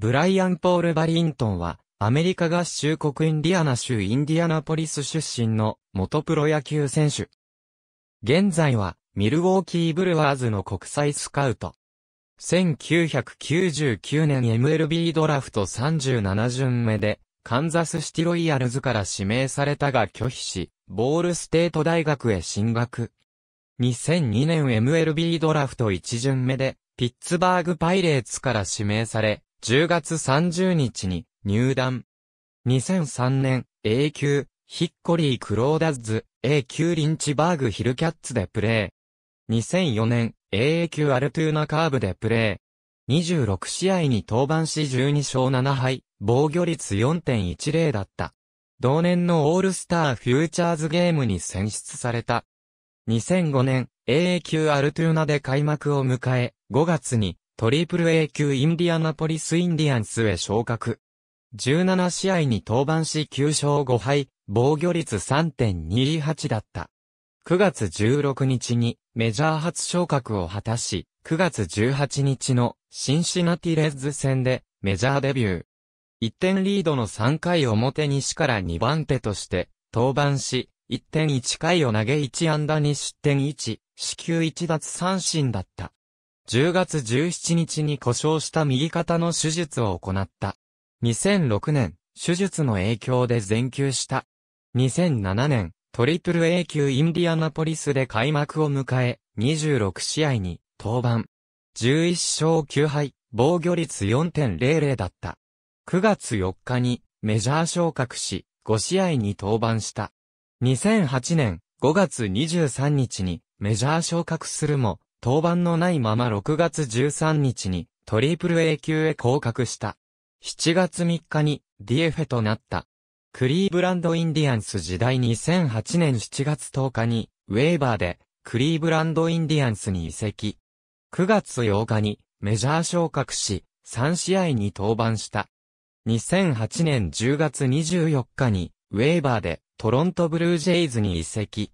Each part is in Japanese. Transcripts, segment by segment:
ブライアン・ポール・バリントンは、アメリカ合衆国インディアナ州インディアナポリス出身の元プロ野球選手。現在は、ミルウォーキー・ブルワーズの国際スカウト。1999年 MLB ドラフト37巡目で、カンザスシティロイヤルズから指名されたが拒否し、ボールステート大学へ進学。2002年 MLB ドラフト1巡目で、ピッツバーグパイレーツから指名され、10月30日に入団。2003年、A 級、ヒッコリー・クローダッズ、A 級リンチバーグ・ヒルキャッツでプレー。2004年、AA 級アルトゥーナカーブでプレー。26試合に登板し12勝7敗、防御率4.10だった。同年のオールスターフューチャーズゲームに選出された。2005年、AA 級アルトゥーナで開幕を迎え、5月にトリプル A 級インディアナポリスインディアンスへ昇格。17試合に登板し9勝5敗、防御率3.28だった。9月16日にメジャー初昇格を果たし、9月18日のシンシナティレッズ戦でメジャーデビュー。1点リードの3回表西から2番手として登板し、1.1回を投げ1安打に失点1、四球1奪三振だった。10月17日に故障した右肩の手術を行った。2006年、手術の影響で全休した。2007年、トリプル A 級インディアナポリスで開幕を迎え、26試合に登板。11勝9敗、防御率4.00だった。9月4日にメジャー昇格し、5試合に登板した。2008年5月23日にメジャー昇格するも、登板のないまま6月13日にトリプル A 級へ降格した。7月3日に DF となった。クリーブランドインディアンス時代2008年7月10日にウェーバーでクリーブランドインディアンスに移籍。9月8日にメジャー昇格し3試合に登板した。2008年10月24日にウェーバーでトロントブルージェイズに移籍。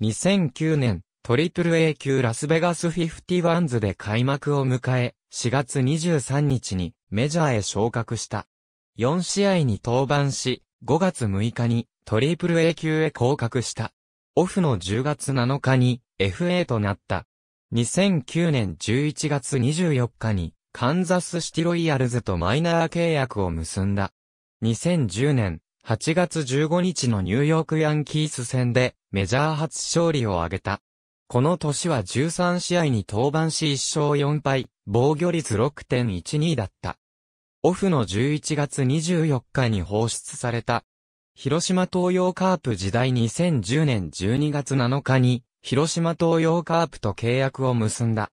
2009年トリプル a 級ラスベガス51ズで開幕を迎え、4月23日にメジャーへ昇格した。4試合に登板し、5月6日にトリプル a 級へ降格した。オフの10月7日に FA となった。2009年11月24日にカンザスシティロイヤルズとマイナー契約を結んだ。2010年8月15日のニューヨークヤンキース戦でメジャー初勝利を挙げた。この年は13試合に登板し1勝4敗、防御率6.12だった。オフの11月24日に放出された。広島東洋カープ時代2010年12月7日に、広島東洋カープと契約を結んだ。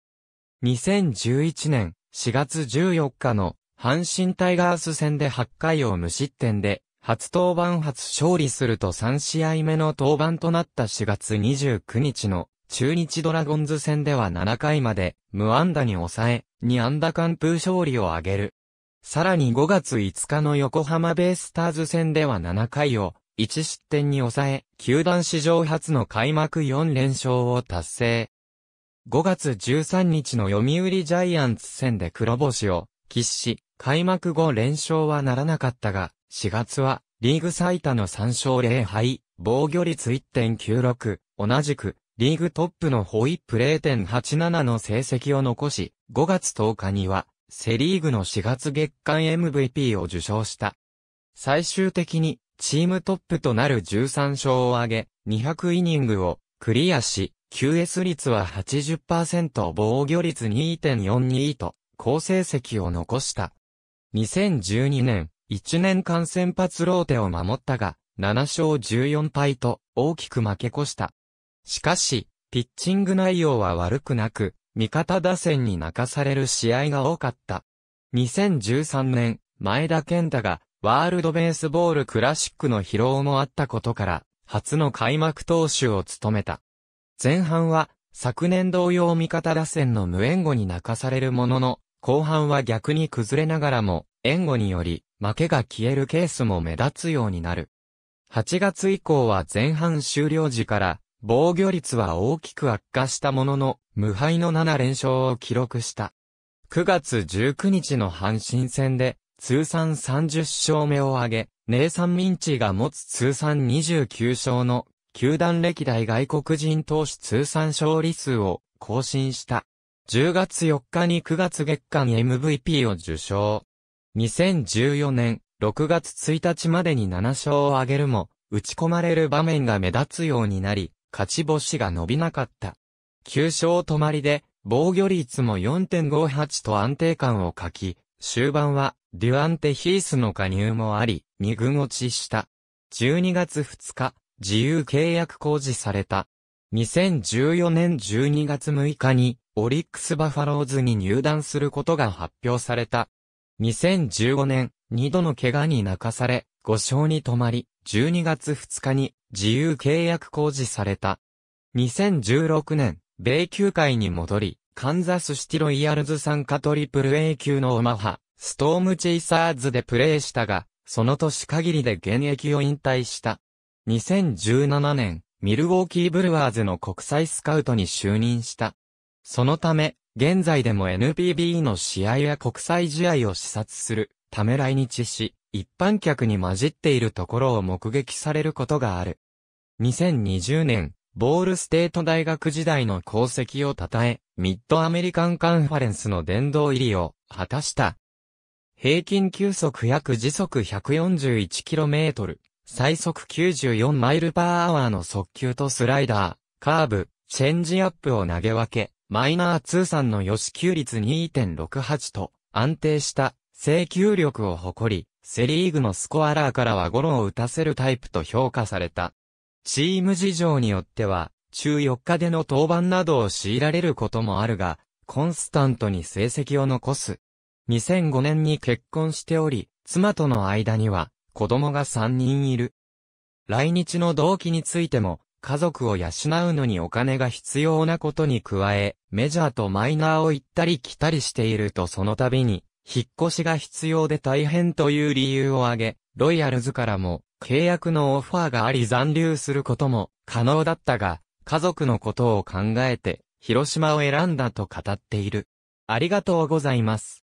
2011年4月14日の阪神タイガース戦で8回を無失点で、初登板初勝利すると3試合目の登板となった4月29日の中日ドラゴンズ戦では7回まで無安打に抑え、2安打完封勝利を挙げる。さらに5月5日の横浜ベイスターズ戦では7回を1失点に抑え、球団史上初の開幕4連勝を達成。5月13日の読売ジャイアンツ戦で黒星を喫し、開幕後連勝はならなかったが、4月はリーグ最多の3勝0敗、防御率1.96、同じくリーグトップのホイップ0.87の成績を残し、5月10日には、セリーグの4月月間 MVP を受賞した。最終的に、チームトップとなる13勝を挙げ、200イニングをクリアし、QS 率は80%防御率2.42と、好成績を残した。2012年、1年間先発ローテを守ったが、7勝14敗と大きく負け越した。しかし、ピッチング内容は悪くなく、味方打線に泣かされる試合が多かった。2013年、前田健太が、ワールドベースボールクラシックの疲労もあったことから、初の開幕投手を務めた。前半は、昨年同様味方打線の無援護に泣かされるものの、後半は逆に崩れながらも、援護により、負けが消えるケースも目立つようになる。8月以降は前半終了時から、防御率は大きく悪化したものの、無敗の7連勝を記録した。9月19日の阪神戦で、通算30勝目を挙げ、ネイサン・ミンチが持つ通算29勝の、球団歴代外国人投手通算勝利数を更新した。10月4日に9月月間 MVP を受賞。2014年6月1日までに7勝を挙げるも、打ち込まれる場面が目立つようになり、勝ち星が伸びなかった。9勝止まりで、防御率も4.58と安定感を欠き、終盤は、デュアンテ・ヒースの加入もあり、2軍落ちした。12月2日、自由契約公示された。2014年12月6日に、オリックスバファローズに入団することが発表された。2015年、2度の怪我に泣かされ、5勝に止まり、12月2日に自由契約公示された。2016年、米球界に戻り、カンザスシティロイヤルズ参加トリプル A 級のオマハ、ストームチェイサーズでプレーしたが、その年限りで現役を引退した。2017年、ミルウォーキーブルワーズの国際スカウトに就任した。そのため、現在でも NPB の試合や国際試合を視察するため来日し、一般客に混じっているところを目撃されることがある。2020年、ボールステート大学時代の功績を称え、ミッドアメリカンカンファレンスの殿堂入りを果たした。平均球速約時速 141km、最速94マイルパーアワーの速球とスライダー、カーブ、チェンジアップを投げ分け、マイナー通算の予支給率2.68と安定した制球力を誇り、セリーグのスコアラーからはゴロを打たせるタイプと評価された。チーム事情によっては、中4日での登板などを強いられることもあるが、コンスタントに成績を残す。2005年に結婚しており、妻との間には、子供が3人いる。来日の動機についても、家族を養うのにお金が必要なことに加え、メジャーとマイナーを行ったり来たりしているとその度に、引っ越しが必要で大変という理由を挙げ、ロイヤルズからも契約のオファーがあり残留することも可能だったが、家族のことを考えて広島を選んだと語っている。ありがとうございます。